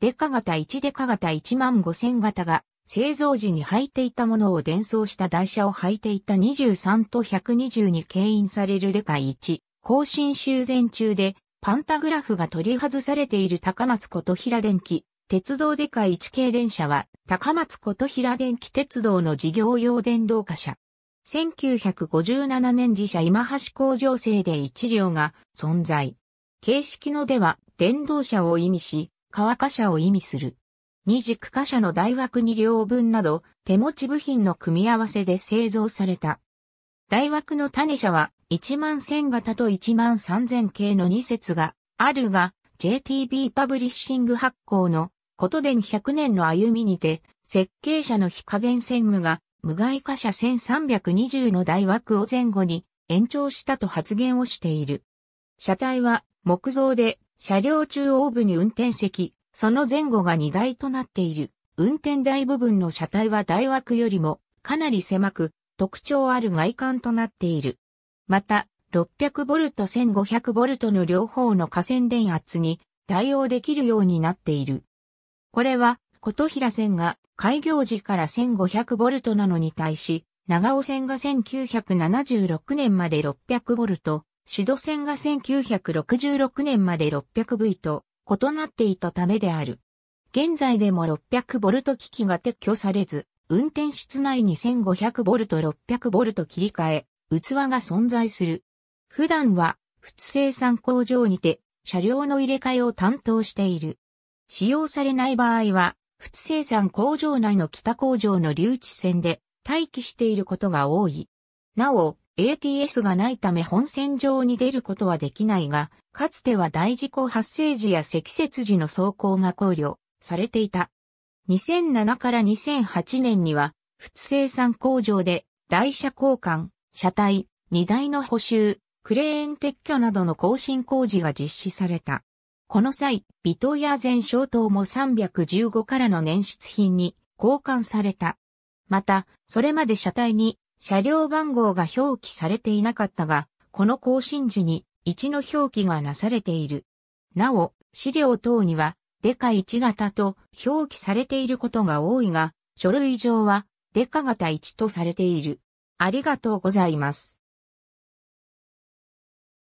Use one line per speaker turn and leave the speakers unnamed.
デカ型1デカ型1万5000型が製造時に履いていたものを伝送した台車を履いていた23と120に牽引されるデカ1、更新修繕中でパンタグラフが取り外されている高松琴平電機、鉄道デカ1系電車は高松琴平電機鉄道の事業用電動化車。1957年自社今橋工場製で1両が存在。形式のでは電動車を意味し、川貨車を意味する。二軸貨車の大枠に両分など、手持ち部品の組み合わせで製造された。大枠の種車は、1万1000型と1万3000系の2節があるが、JTB パブリッシング発行の、ことで200年の歩みにて、設計者の非加減専務が、無害貨車1320の大枠を前後に延長したと発言をしている。車体は木造で車両中央部に運転席、その前後が荷台となっている。運転台部分の車体は台枠よりもかなり狭く、特徴ある外観となっている。また、600V、1500V の両方の河川電圧に対応できるようになっている。これは、琴平線が開業時から 1500V なのに対し、長尾線が1976年まで 600V、シド線が1966年まで 600V と異なっていたためである。現在でも 600V 機器が撤去されず、運転室内に 1500V600V 切り替え、器が存在する。普段は、仏生産工場にて、車両の入れ替えを担当している。使用されない場合は、仏生産工場内の北工場の留置線で待機していることが多い。なお、ATS がないため本線上に出ることはできないが、かつては大事故発生時や積雪時の走行が考慮されていた。2007から2008年には、通生産工場で台車交換、車体、荷台の補修、クレーン撤去などの更新工事が実施された。この際、ビトヤ全消灯も315からの捻出品に交換された。また、それまで車体に車両番号が表記されていなかったが、この更新時に1の表記がなされている。なお、資料等には、デカ1型と表記されていることが多いが、書類上はデカ型1とされている。ありがとうございます。